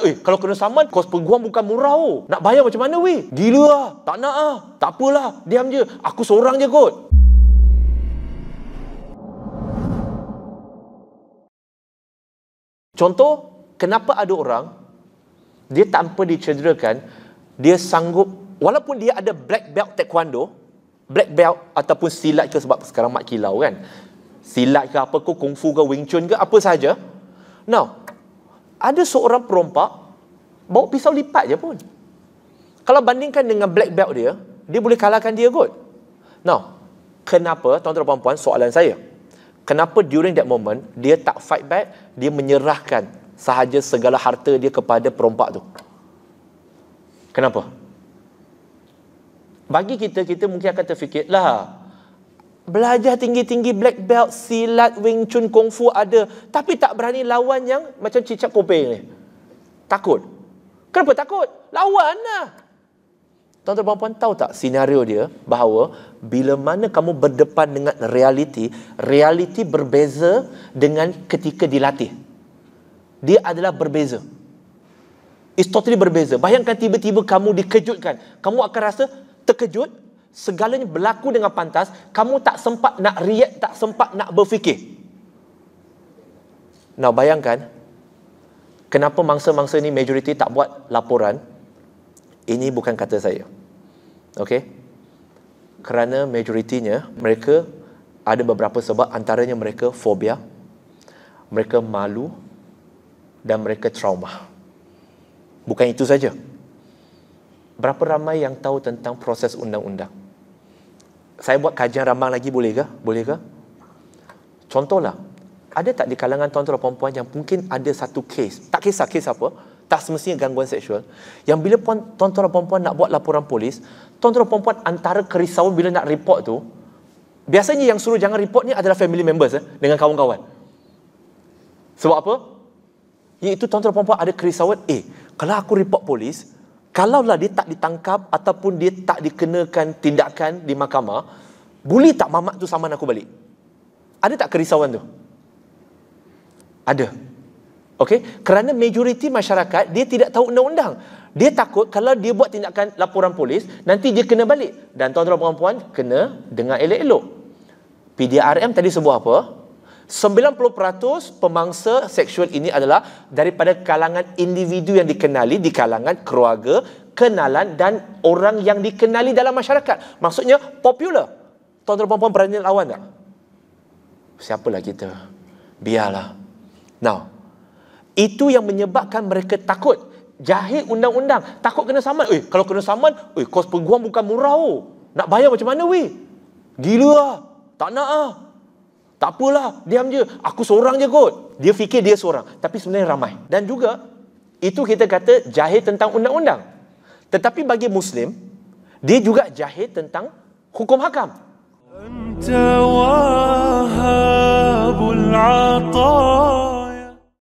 Eh, kalau kena saman, kos peguam bukan murah oh. Nak bayar macam mana weh? Gila lah. Tak nak ah. Tak apalah. Diam je. Aku seorang je kot. Contoh, kenapa ada orang dia tanpa dicederakan, dia sanggup walaupun dia ada black belt taekwondo, black belt ataupun silat ke sebab sekarang mat kilau kan. Silat ke apa ke, kung fu ke, wing chun ke, apa saja. Now, ada seorang perompak bawa pisau lipat je pun. Kalau bandingkan dengan black belt dia, dia boleh kalahkan dia kot. Now, kenapa tuan-tuan dan soalan saya? Kenapa during that moment dia tak fight back, dia menyerahkan sahaja segala harta dia kepada perompak tu? Kenapa? Bagi kita kita mungkin akan terfikir lah. Belajar tinggi-tinggi black belt, silat, wing chun, kung fu ada. Tapi tak berani lawan yang macam cicak kopeng ni. Takut. Kenapa takut? Lawan lah. Tuan-tuan perempuan tahu tak senario dia bahawa bila mana kamu berdepan dengan realiti, realiti berbeza dengan ketika dilatih. Dia adalah berbeza. It's totally berbeza. Bayangkan tiba-tiba kamu dikejutkan. Kamu akan rasa terkejut segalanya berlaku dengan pantas, kamu tak sempat nak react, tak sempat nak berfikir. Nak bayangkan, kenapa mangsa-mangsa ini majoriti tak buat laporan? Ini bukan kata saya. okay? Kerana majoritinya, mereka ada beberapa sebab, antaranya mereka fobia, mereka malu dan mereka trauma. Bukan itu saja. Berapa ramai yang tahu tentang proses undang-undang? saya buat kajian ramah lagi boleh ke? Boleh ke? Contohlah, ada tak di kalangan tuan-tuan perempuan yang mungkin ada satu kes, tak kisah kes apa, tak semestinya gangguan seksual, yang bila tuan-tuan perempuan nak buat laporan polis, tuan-tuan perempuan antara kerisauan bila nak report tu, biasanya yang suruh jangan report ni adalah family members eh, dengan kawan-kawan. Sebab apa? Iaitu tuan-tuan perempuan ada kerisauan, eh, kalau aku report polis, kalaulah dia tak ditangkap ataupun dia tak dikenakan tindakan di mahkamah, boleh tak mamak tu saman aku balik? Ada tak kerisauan tu? Ada. Okey, kerana majoriti masyarakat dia tidak tahu undang-undang. Dia takut kalau dia buat tindakan laporan polis, nanti dia kena balik. Dan tuan-tuan dan puan-puan kena dengar elok-elok. PDRM tadi sebut apa? 90% pemangsa seksual ini adalah daripada kalangan individu yang dikenali di kalangan keluarga, kenalan dan orang yang dikenali dalam masyarakat. Maksudnya popular. Tuan-tuan dan puan berani lawan tak? Siapalah kita? Biarlah. Now, itu yang menyebabkan mereka takut. Jahil undang-undang. Takut kena saman. Eh, kalau kena saman, eh, kos peguam bukan murah. Oh. Nak bayar macam mana, weh? Gila lah. Tak nak lah. Tak apalah, diam je. Aku seorang je kot. Dia fikir dia seorang. Tapi sebenarnya ramai. Dan juga, itu kita kata jahil tentang undang-undang. Tetapi bagi Muslim, dia juga jahil tentang hukum hakam. Anta wahabul atar